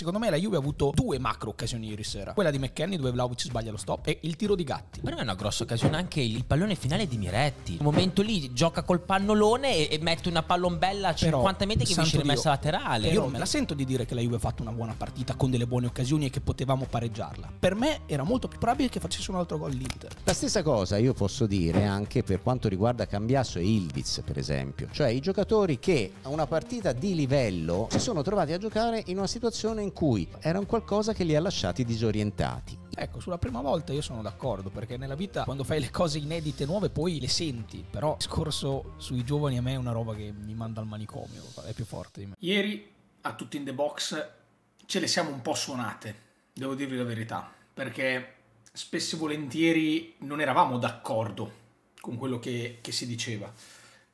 Secondo me la Juve ha avuto due macro occasioni ieri sera. Quella di McKenny dove Vlaovic sbaglia lo stop e il tiro di Gatti. Per me è una grossa occasione anche il pallone finale di Miretti. Un momento lì gioca col pannolone e, e mette una pallombella a 50 metri che invece è rimessa laterale. Io non me la sento di dire che la Juve ha fatto una buona partita con delle buone occasioni e che potevamo pareggiarla. Per me era molto più probabile che facesse un altro gol l'Inter. La stessa cosa io posso dire anche per quanto riguarda Cambiasso e Ildiz, per esempio. Cioè i giocatori che a una partita di livello si sono trovati a giocare in una situazione in in cui era un qualcosa che li ha lasciati disorientati. Ecco, sulla prima volta io sono d'accordo perché nella vita quando fai le cose inedite nuove poi le senti, però il discorso sui giovani a me è una roba che mi manda al manicomio, è più forte di me. Ieri a tutti in the box ce le siamo un po' suonate, devo dirvi la verità, perché spesso e volentieri non eravamo d'accordo con quello che, che, si diceva.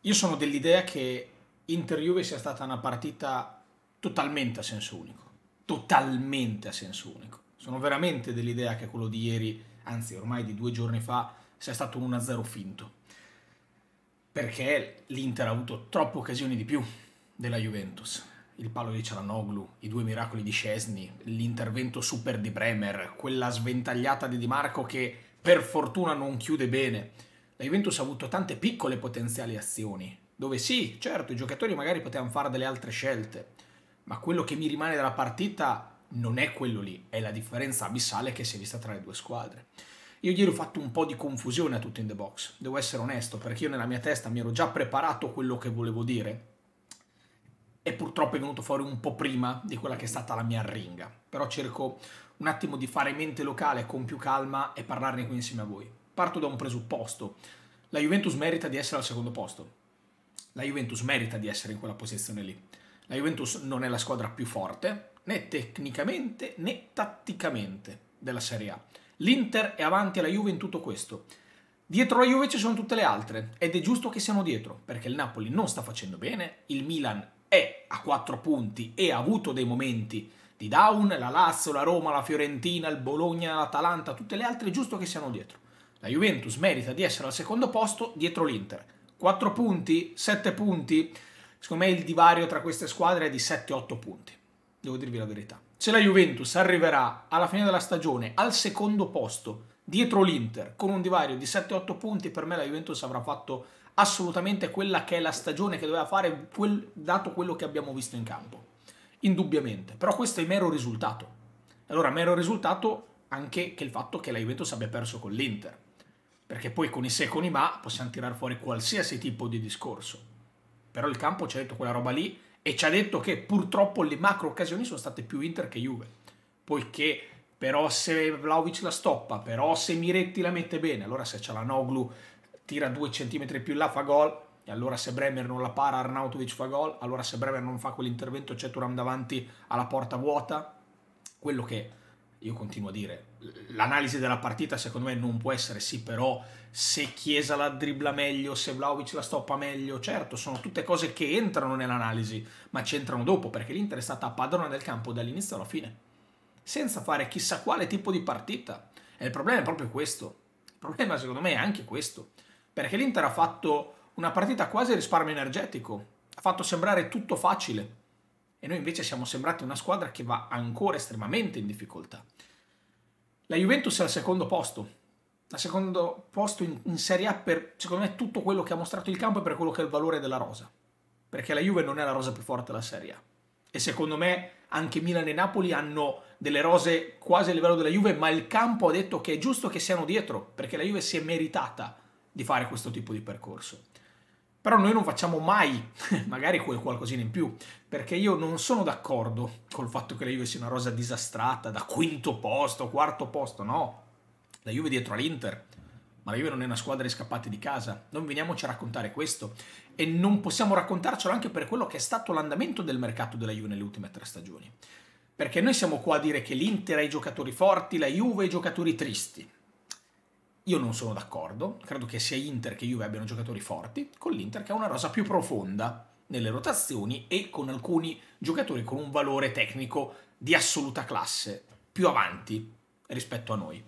Io sono dell'idea che Inter-Juve sia stata una partita totalmente a senso unico totalmente a senso unico. Sono veramente dell'idea che quello di ieri, anzi ormai di due giorni fa, sia stato un 1-0 finto. Perché l'Inter ha avuto troppe occasioni di più della Juventus. Il palo di Cialanoglu, i due miracoli di Scesni, l'intervento super di Bremer, quella sventagliata di Di Marco che per fortuna non chiude bene. La Juventus ha avuto tante piccole potenziali azioni, dove sì, certo, i giocatori magari potevano fare delle altre scelte, ma quello che mi rimane dalla partita non è quello lì, è la differenza abissale che si è vista tra le due squadre. Io ieri ho fatto un po' di confusione a tutti in the box, devo essere onesto, perché io nella mia testa mi ero già preparato quello che volevo dire e purtroppo è venuto fuori un po' prima di quella che è stata la mia ringa. Però cerco un attimo di fare mente locale con più calma e parlarne qui insieme a voi. Parto da un presupposto. La Juventus merita di essere al secondo posto. La Juventus merita di essere in quella posizione lì la Juventus non è la squadra più forte, né tecnicamente né tatticamente della Serie A. L'Inter è avanti alla Juve in tutto questo. Dietro la Juve ci sono tutte le altre ed è giusto che siamo dietro perché il Napoli non sta facendo bene, il Milan è a 4 punti e ha avuto dei momenti di down, la Lazio, la Roma, la Fiorentina, il Bologna, l'Atalanta, tutte le altre è giusto che siano dietro. La Juventus merita di essere al secondo posto dietro l'Inter. 4 punti, 7 punti, Secondo me il divario tra queste squadre è di 7-8 punti, devo dirvi la verità. Se la Juventus arriverà alla fine della stagione al secondo posto dietro l'Inter con un divario di 7-8 punti, per me la Juventus avrà fatto assolutamente quella che è la stagione che doveva fare, quel, dato quello che abbiamo visto in campo. Indubbiamente, però questo è mero risultato. Allora, mero risultato anche che il fatto che la Juventus abbia perso con l'Inter, perché poi con i se e con i ma possiamo tirare fuori qualsiasi tipo di discorso però il campo ci ha detto quella roba lì e ci ha detto che purtroppo le macro occasioni sono state più Inter che Juve, poiché però se Vlaovic la stoppa, però se Miretti la mette bene, allora se c'è la Noglu tira due centimetri più in là fa gol, e allora se Bremer non la para Arnautovic fa gol, allora se Bremer non fa quell'intervento c'è Turam davanti alla porta vuota, quello che io continuo a dire, l'analisi della partita secondo me non può essere sì però se Chiesa la dribbla meglio, se Vlaovic la stoppa meglio, certo sono tutte cose che entrano nell'analisi, ma ci entrano dopo perché l'Inter è stata padrona del campo dall'inizio alla fine, senza fare chissà quale tipo di partita. E il problema è proprio questo, il problema secondo me è anche questo, perché l'Inter ha fatto una partita quasi risparmio energetico, ha fatto sembrare tutto facile e noi invece siamo sembrati una squadra che va ancora estremamente in difficoltà. La Juventus è al secondo posto, al secondo posto in, in, Serie A per, secondo me, tutto quello che ha mostrato il campo e per quello che è il valore della rosa. Perché la Juve non è la rosa più forte della Serie A. E secondo me anche Milan e Napoli hanno delle rose quasi a livello della Juve, ma il campo ha detto che è giusto che siano dietro, perché la Juve si è meritata di fare questo tipo di percorso. Però noi non facciamo mai, magari quel qualcosina in più, perché io non sono d'accordo col fatto che la Juve sia una rosa disastrata, da quinto posto, quarto posto, no. La Juve dietro all'Inter, ma la Juve non è una squadra di scappati di casa. Non veniamoci a raccontare questo e non possiamo raccontarcelo anche per quello che è stato l'andamento del mercato della Juve nelle ultime tre stagioni. Perché noi siamo qua a dire che l'Inter ha i giocatori forti, la Juve ha i giocatori tristi. Io non sono d'accordo, credo che sia Inter che Juve abbiano giocatori forti, con l'Inter che ha una rosa più profonda nelle rotazioni e con alcuni giocatori con un valore tecnico di assoluta classe, più avanti rispetto a noi.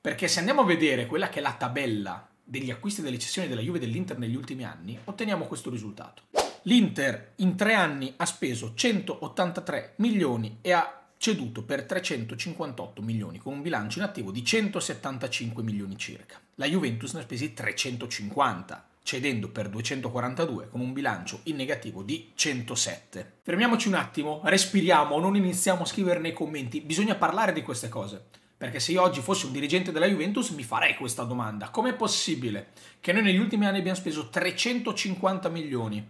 Perché se andiamo a vedere quella che è la tabella degli acquisti e delle cessioni della Juve e dell'Inter negli ultimi anni, otteniamo questo risultato. L'Inter in tre anni ha speso 183 milioni e ha ceduto per 358 milioni, con un bilancio in attivo di 175 milioni circa. La Juventus ne ha spesi 350, cedendo per 242 con un bilancio in negativo di 107. Fermiamoci un attimo, respiriamo, non iniziamo a scrivere nei commenti, bisogna parlare di queste cose. Perché se io oggi fossi un dirigente della Juventus mi farei questa domanda. Com'è possibile che noi negli ultimi anni abbiamo speso 350 milioni,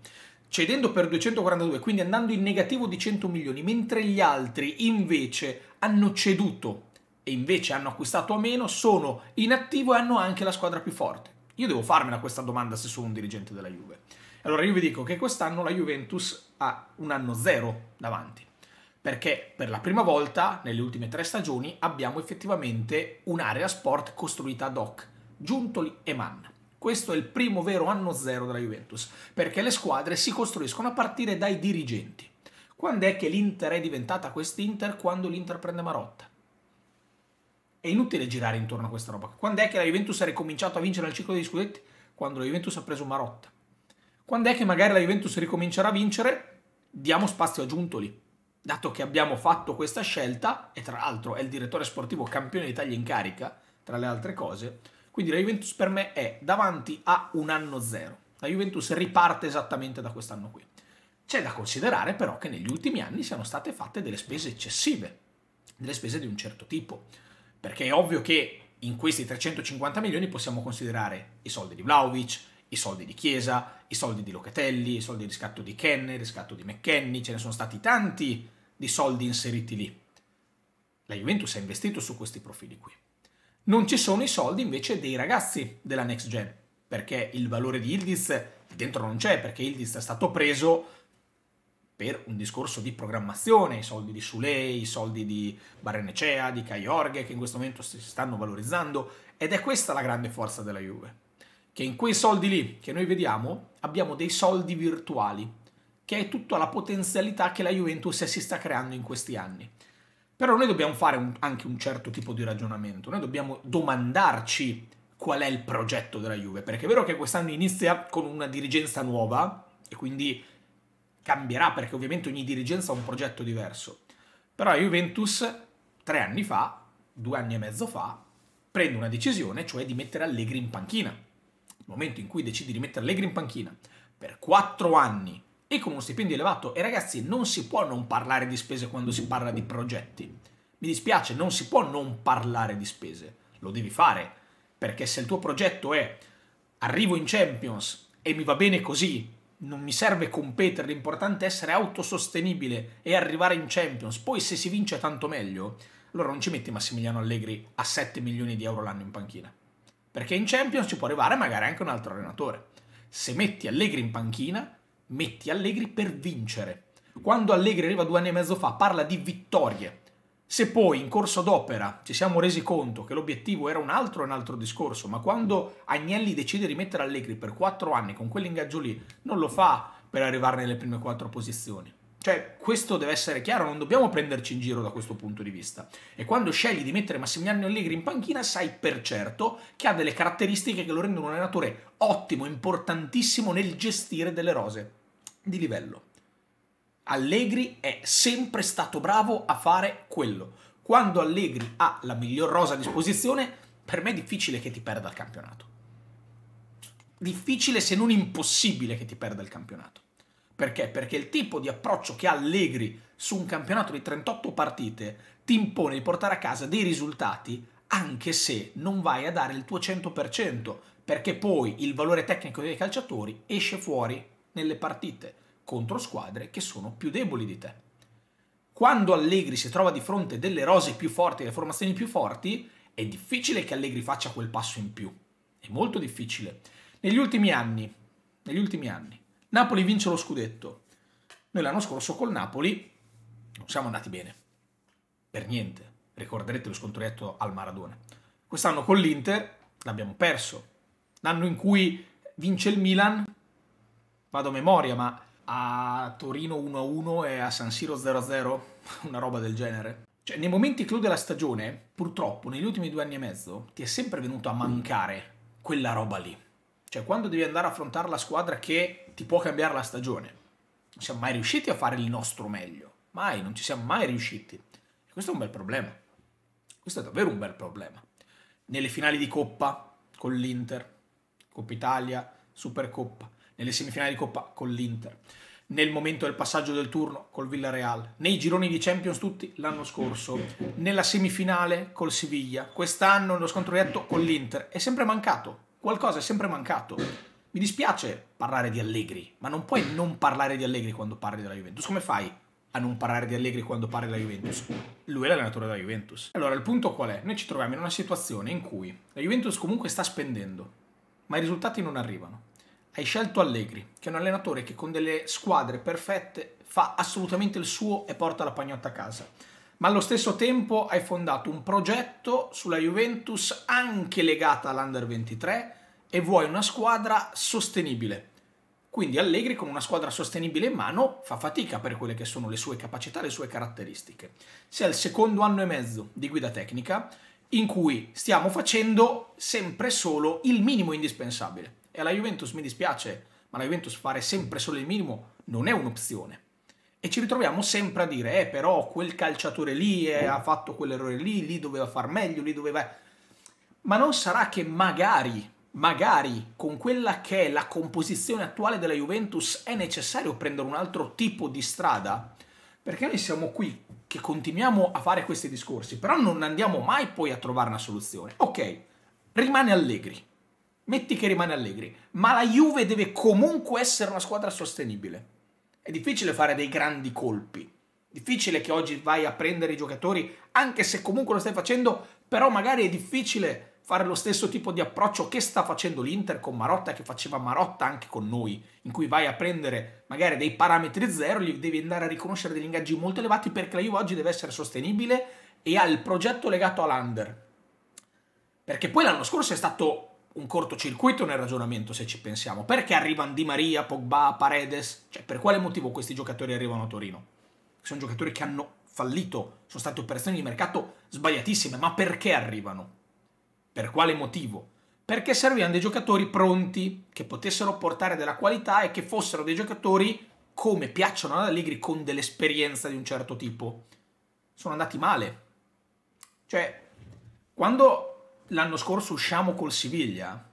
cedendo per 242, quindi andando in negativo di 100 milioni, mentre gli altri invece hanno ceduto e invece hanno acquistato a meno, sono in attivo e hanno anche la squadra più forte. Io devo farmela questa domanda se sono un dirigente della Juve. Allora io vi dico che quest'anno la Juventus ha un anno zero davanti, perché per la prima volta nelle ultime tre stagioni abbiamo effettivamente un'area sport costruita ad hoc, Giuntoli e Manna. Questo è il primo vero anno zero della Juventus, perché le squadre si costruiscono a partire dai dirigenti. Quando è che l'Inter è diventata quest'Inter? Quando l'Inter prende Marotta. È inutile girare intorno a questa roba. Quando è che la Juventus ha ricominciato a vincere il ciclo degli scudetti? Quando la Juventus ha preso Marotta. Quando è che magari la Juventus ricomincerà a vincere? Diamo spazio a Giuntoli. Dato che abbiamo fatto questa scelta, e tra l'altro è il direttore sportivo campione d'Italia in carica, tra le altre cose, quindi la Juventus per me è davanti a un anno zero. La Juventus riparte esattamente da quest'anno qui. C'è da considerare però che negli ultimi anni siano state fatte delle spese eccessive, delle spese di un certo tipo, perché è ovvio che in questi 350 milioni possiamo considerare i soldi di Vlaovic, i soldi di Chiesa, i soldi di Locatelli, i soldi di riscatto di Kenne, riscatto di McKenny, ce ne sono stati tanti di soldi inseriti lì. La Juventus ha investito su questi profili qui. Non ci sono i soldi invece dei ragazzi della next gen, perché il valore di Ildiz dentro non c'è, perché Ildiz è stato preso per un discorso di programmazione, i soldi di Sulei, i soldi di Barrenecea, di Caiorghe, che in questo momento si stanno valorizzando, ed è questa la grande forza della Juve, che in quei soldi lì che noi vediamo abbiamo dei soldi virtuali, che è tutta la potenzialità che la Juventus si sta creando in questi anni. Però noi dobbiamo fare un, anche un certo tipo di ragionamento, noi dobbiamo domandarci qual è il progetto della Juve, perché è vero che quest'anno inizia con una dirigenza nuova e quindi cambierà, perché ovviamente ogni dirigenza ha un progetto diverso. Però la Juventus tre anni fa, due anni e mezzo fa, prende una decisione, cioè di mettere Allegri in panchina. Il momento in cui decidi di mettere Allegri in panchina per quattro anni e con uno stipendio elevato. E ragazzi, non si può non parlare di spese quando si parla di progetti. Mi dispiace, non si può non parlare di spese. Lo devi fare, perché se il tuo progetto è arrivo in Champions e mi va bene così, non mi serve competere, l'importante è essere autosostenibile e arrivare in Champions. Poi se si vince tanto meglio, allora non ci metti Massimiliano Allegri a 7 milioni di euro l'anno in panchina. Perché in Champions ci può arrivare magari anche un altro allenatore. Se metti Allegri in panchina, metti Allegri per vincere. Quando Allegri arriva due anni e mezzo fa parla di vittorie. Se poi in corso d'opera ci siamo resi conto che l'obiettivo era un altro è un altro discorso, ma quando Agnelli decide di mettere Allegri per quattro anni con quell'ingaggio lì, non lo fa per arrivare nelle prime quattro posizioni. Cioè, questo deve essere chiaro, non dobbiamo prenderci in giro da questo punto di vista. E quando scegli di mettere Massimiliano Allegri in panchina, sai per certo che ha delle caratteristiche che lo rendono un allenatore ottimo, importantissimo nel gestire delle rose di livello. Allegri è sempre stato bravo a fare quello. Quando Allegri ha la miglior rosa a disposizione, per me è difficile che ti perda il campionato. Difficile se non impossibile che ti perda il campionato. Perché? Perché il tipo di approccio che ha Allegri su un campionato di 38 partite ti impone di portare a casa dei risultati anche se non vai a dare il tuo 100%, perché poi il valore tecnico dei calciatori esce fuori nelle partite contro squadre che sono più deboli di te. Quando Allegri si trova di fronte delle rose più forti, delle formazioni più forti, è difficile che Allegri faccia quel passo in più. È molto difficile. Negli ultimi anni, negli ultimi anni Napoli vince lo scudetto. Noi l'anno scorso col Napoli non siamo andati bene. Per niente. Ricorderete lo scontoretto al Maradona. Quest'anno con l'Inter l'abbiamo perso. L'anno in cui vince il Milan vado a memoria, ma a Torino 1-1 e a San Siro 0-0, una roba del genere. Cioè, nei momenti clou della stagione, purtroppo, negli ultimi due anni e mezzo, ti è sempre venuto a mm. mancare quella roba lì. Cioè, quando devi andare a affrontare la squadra che ti può cambiare la stagione, non siamo mai riusciti a fare il nostro meglio. Mai, non ci siamo mai riusciti. E questo è un bel problema. Questo è davvero un bel problema. Nelle finali di Coppa, con l'Inter, Coppa Italia, Supercoppa, nelle semifinali di Coppa con l'Inter, nel momento del passaggio del turno col Villarreal, nei gironi di Champions tutti l'anno scorso, nella semifinale col Siviglia, quest'anno nello scontro diretto con l'Inter, è sempre mancato, qualcosa è sempre mancato. Mi dispiace parlare di Allegri, ma non puoi non parlare di Allegri quando parli della Juventus. Come fai a non parlare di Allegri quando parli della Juventus? Lui è l'allenatore della Juventus. Allora, il punto qual è? Noi ci troviamo in una situazione in cui la Juventus comunque sta spendendo, ma i risultati non arrivano. Hai scelto Allegri, che è un allenatore che con delle squadre perfette fa assolutamente il suo e porta la pagnotta a casa. Ma allo stesso tempo hai fondato un progetto sulla Juventus anche legata all'Under 23 e vuoi una squadra sostenibile. Quindi Allegri con una squadra sostenibile in mano fa fatica per quelle che sono le sue capacità, le sue caratteristiche. Si è al secondo anno e mezzo di guida tecnica in cui stiamo facendo sempre solo il minimo indispensabile. E alla Juventus mi dispiace, ma la Juventus fare sempre solo il minimo non è un'opzione. E ci ritroviamo sempre a dire, eh però quel calciatore lì eh, ha fatto quell'errore lì, lì doveva far meglio, lì doveva... Ma non sarà che magari, magari con quella che è la composizione attuale della Juventus è necessario prendere un altro tipo di strada? Perché noi siamo qui che continuiamo a fare questi discorsi, però non andiamo mai poi a trovare una soluzione. Ok, rimane Allegri metti che rimane Allegri, ma la Juve deve comunque essere una squadra sostenibile. È difficile fare dei grandi colpi, difficile che oggi vai a prendere i giocatori, anche se comunque lo stai facendo, però magari è difficile fare lo stesso tipo di approccio che sta facendo l'Inter con Marotta, che faceva Marotta anche con noi, in cui vai a prendere magari dei parametri zero, gli devi andare a riconoscere degli ingaggi molto elevati perché la Juve oggi deve essere sostenibile e ha il progetto legato all'Under. Perché poi l'anno scorso è stato un cortocircuito nel ragionamento se ci pensiamo. Perché arrivano Di Maria, Pogba, Paredes? Cioè, per quale motivo questi giocatori arrivano a Torino? Sono giocatori che hanno fallito, sono state operazioni di mercato sbagliatissime, ma perché arrivano? Per quale motivo? Perché servivano dei giocatori pronti, che potessero portare della qualità e che fossero dei giocatori, come piacciono ad Allegri, con dell'esperienza di un certo tipo. Sono andati male. Cioè, quando l'anno scorso usciamo col Siviglia,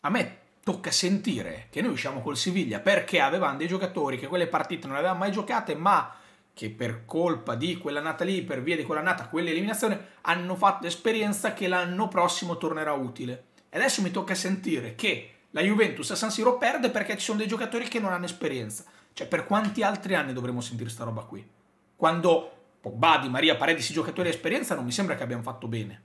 a me tocca sentire che noi usciamo col Siviglia perché avevamo dei giocatori che quelle partite non le avevano mai giocate, ma che per colpa di quella nata lì, per via di quella nata, quell'eliminazione, hanno fatto esperienza che l'anno prossimo tornerà utile. E adesso mi tocca sentire che la Juventus a San Siro perde perché ci sono dei giocatori che non hanno esperienza. Cioè, per quanti altri anni dovremo sentire sta roba qui? Quando Pogba, Di Maria, Paredes, i giocatori di esperienza, non mi sembra che abbiamo fatto bene.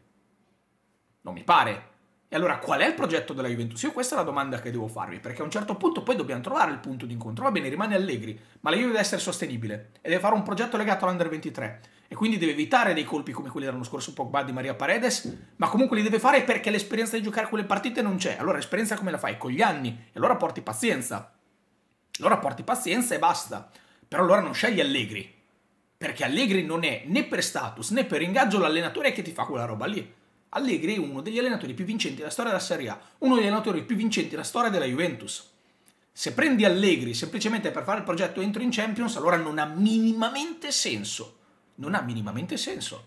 Non mi pare. E allora qual è il progetto della Juventus? Io questa è la domanda che devo farvi, perché a un certo punto poi dobbiamo trovare il punto d'incontro. Va bene, rimane Allegri, ma la Juve deve essere sostenibile e deve fare un progetto legato all'Under 23 e quindi deve evitare dei colpi come quelli dell'anno scorso Pogba di Maria Paredes, ma comunque li deve fare perché l'esperienza di giocare quelle partite non c'è. Allora esperienza come la fai? Con gli anni. E allora porti pazienza. Allora porti pazienza e basta. Però allora non scegli Allegri, perché Allegri non è né per status né per ingaggio l'allenatore che ti fa quella roba lì. Allegri è uno degli allenatori più vincenti della storia della Serie A, uno degli allenatori più vincenti della storia della Juventus. Se prendi Allegri semplicemente per fare il progetto entro in Champions, allora non ha minimamente senso. Non ha minimamente senso.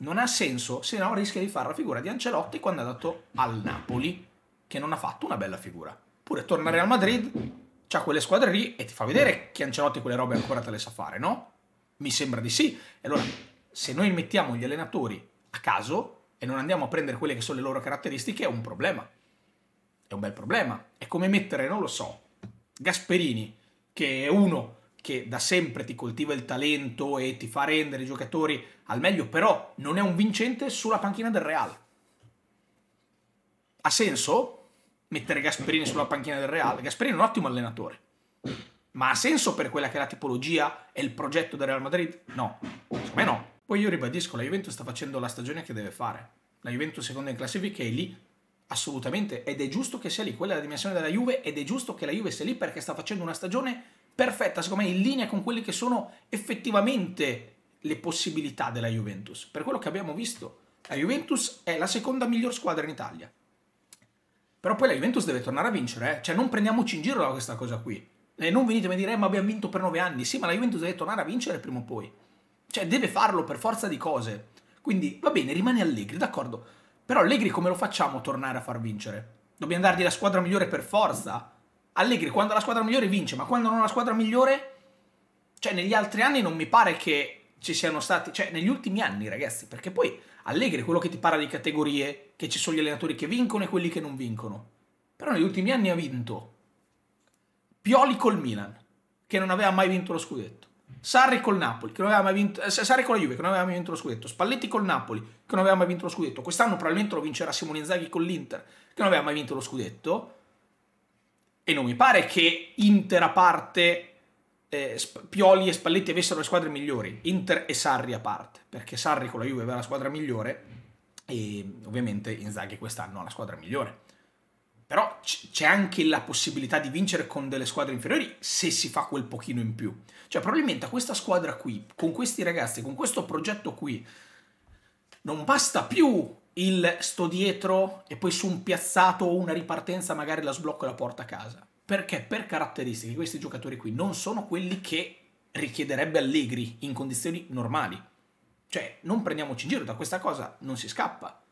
Non ha senso, se no rischia di fare la figura di Ancelotti quando è andato al Napoli, che non ha fatto una bella figura. Pure tornare al Madrid, c'ha quelle squadre lì e ti fa vedere che Ancelotti quelle robe ancora te le sa fare, no? Mi sembra di sì. E allora, se noi mettiamo gli allenatori a caso, e non andiamo a prendere quelle che sono le loro caratteristiche, è un problema. È un bel problema. È come mettere, non lo so, Gasperini, che è uno che da sempre ti coltiva il talento e ti fa rendere i giocatori al meglio, però non è un vincente sulla panchina del Real. Ha senso mettere Gasperini sulla panchina del Real? Gasperini è un ottimo allenatore, ma ha senso per quella che è la tipologia e il progetto del Real Madrid? No, secondo me no. Poi io ribadisco, la Juventus sta facendo la stagione che deve fare. La Juventus seconda in classifica è lì, assolutamente, ed è giusto che sia lì, quella è la dimensione della Juve, ed è giusto che la Juve sia lì perché sta facendo una stagione perfetta, secondo me in linea con quelle che sono effettivamente le possibilità della Juventus. Per quello che abbiamo visto, la Juventus è la seconda miglior squadra in Italia. Però poi la Juventus deve tornare a vincere, eh? cioè non prendiamoci in giro da questa cosa qui. E eh, non venitemi a dire, eh, ma abbiamo vinto per nove anni. Sì, ma la Juventus deve tornare a vincere prima o poi. Cioè, deve farlo per forza di cose. Quindi, va bene, rimane Allegri, d'accordo. Però Allegri come lo facciamo tornare a far vincere? Dobbiamo dargli la squadra migliore per forza. Allegri quando la squadra migliore vince, ma quando non ha la squadra migliore... Cioè, negli altri anni non mi pare che ci siano stati... Cioè, negli ultimi anni, ragazzi, perché poi Allegri è quello che ti parla di categorie, che ci sono gli allenatori che vincono e quelli che non vincono. Però negli ultimi anni ha vinto Pioli col Milan, che non aveva mai vinto lo scudetto. Sarri col Napoli, che non aveva mai vinto, eh, Sarri con la Juve, che non aveva mai vinto lo scudetto, Spalletti col Napoli, che non aveva mai vinto lo scudetto, quest'anno probabilmente lo vincerà Simone Inzaghi con l'Inter, che non aveva mai vinto lo scudetto, e non mi pare che Inter a parte eh, Pioli e Spalletti avessero le squadre migliori, Inter e Sarri a parte, perché Sarri con la Juve aveva la squadra migliore e ovviamente Inzaghi quest'anno ha la squadra migliore però c'è anche la possibilità di vincere con delle squadre inferiori se si fa quel pochino in più. Cioè, probabilmente a questa squadra qui, con questi ragazzi, con questo progetto qui, non basta più il sto dietro e poi su un piazzato o una ripartenza magari la sblocco e la porta a casa. Perché per caratteristiche questi giocatori qui non sono quelli che richiederebbe Allegri in condizioni normali. Cioè, non prendiamoci in giro, da questa cosa non si scappa.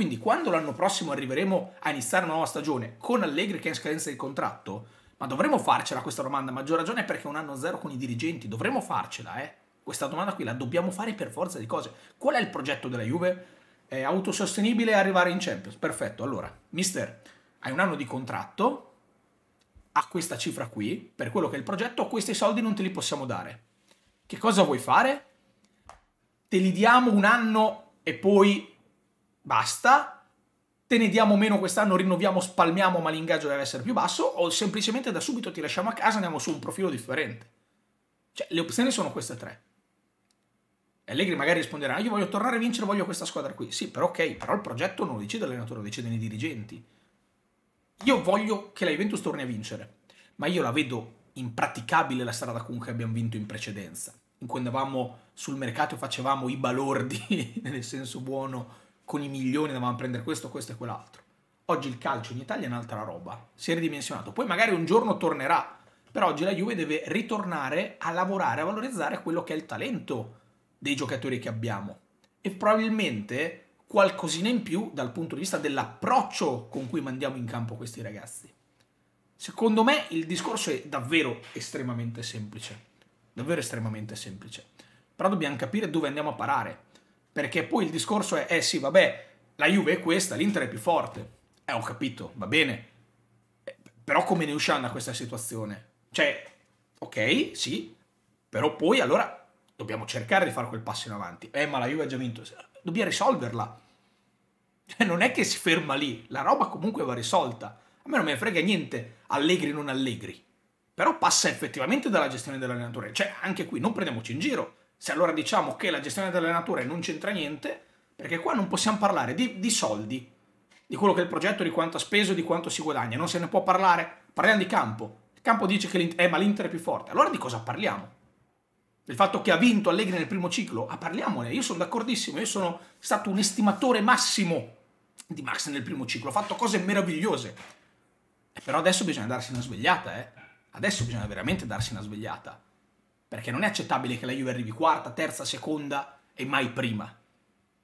Quindi quando l'anno prossimo arriveremo a iniziare una nuova stagione con Allegri che è in scadenza di contratto, ma dovremmo farcela questa domanda, maggior ragione perché è un anno zero con i dirigenti, dovremmo farcela, eh? Questa domanda qui la dobbiamo fare per forza di cose. Qual è il progetto della Juve? È autosostenibile arrivare in Champions. Perfetto, allora, mister, hai un anno di contratto a questa cifra qui, per quello che è il progetto, questi soldi non te li possiamo dare. Che cosa vuoi fare? Te li diamo un anno e poi basta, te ne diamo meno quest'anno, rinnoviamo, spalmiamo, ma l'ingaggio deve essere più basso, o semplicemente da subito ti lasciamo a casa e andiamo su un profilo differente. Cioè, le opzioni sono queste tre. E Allegri magari risponderà, ah, io voglio tornare a vincere, voglio questa squadra qui. Sì, però ok, però il progetto non lo decide l'allenatore, lo decidono i dirigenti. Io voglio che la Juventus torni a vincere, ma io la vedo impraticabile la strada con cui abbiamo vinto in precedenza, in cui andavamo sul mercato e facevamo i balordi, nel senso buono, con i milioni andavamo a prendere questo, questo e quell'altro. Oggi il calcio in Italia è un'altra roba, si è ridimensionato. Poi magari un giorno tornerà, però oggi la Juve deve ritornare a lavorare, a valorizzare quello che è il talento dei giocatori che abbiamo. E probabilmente qualcosina in più dal punto di vista dell'approccio con cui mandiamo in campo questi ragazzi. Secondo me il discorso è davvero estremamente semplice, davvero estremamente semplice, però dobbiamo capire dove andiamo a parare. Perché poi il discorso è, eh sì, vabbè, la Juve è questa, l'Inter è più forte. Eh, ho capito, va bene. Eh, però come ne usciamo da questa situazione? Cioè, ok, sì, però poi allora dobbiamo cercare di fare quel passo in avanti. Eh, ma la Juve ha già vinto. Dobbiamo risolverla. Cioè, non è che si ferma lì. La roba comunque va risolta. A me non me ne frega niente, allegri o non allegri. Però passa effettivamente dalla gestione dell'allenatore. Cioè, anche qui, non prendiamoci in giro se allora diciamo che la gestione della natura non c'entra niente, perché qua non possiamo parlare di, di, soldi, di quello che è il progetto, di quanto ha speso, di quanto si guadagna, non se ne può parlare, parliamo di campo. Il campo dice che l'Inter, eh, ma l'Inter è più forte, allora di cosa parliamo? Del fatto che ha vinto Allegri nel primo ciclo? Ah, parliamone, io sono d'accordissimo, io sono stato un estimatore massimo di Max nel primo ciclo, ha fatto cose meravigliose. Eh, però adesso bisogna darsi una svegliata, eh. Adesso bisogna veramente darsi una svegliata perché non è accettabile che la Juve arrivi quarta, terza, seconda e mai prima.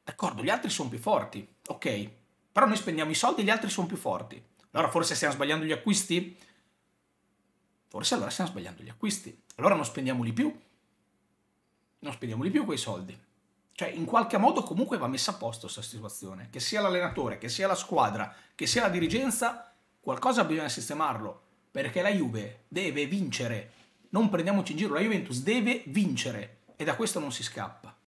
D'accordo, gli altri sono più forti, ok. Però noi spendiamo i soldi e gli altri sono più forti. Allora forse stiamo sbagliando gli acquisti? Forse allora stiamo sbagliando gli acquisti. Allora non spendiamoli più. Non spendiamoli più quei soldi. Cioè, in qualche modo comunque va messa a posto questa situazione. Che sia l'allenatore, che sia la squadra, che sia la dirigenza, qualcosa bisogna sistemarlo. Perché la Juve deve vincere non prendiamoci in giro, la Juventus deve vincere e da questo non si scappa.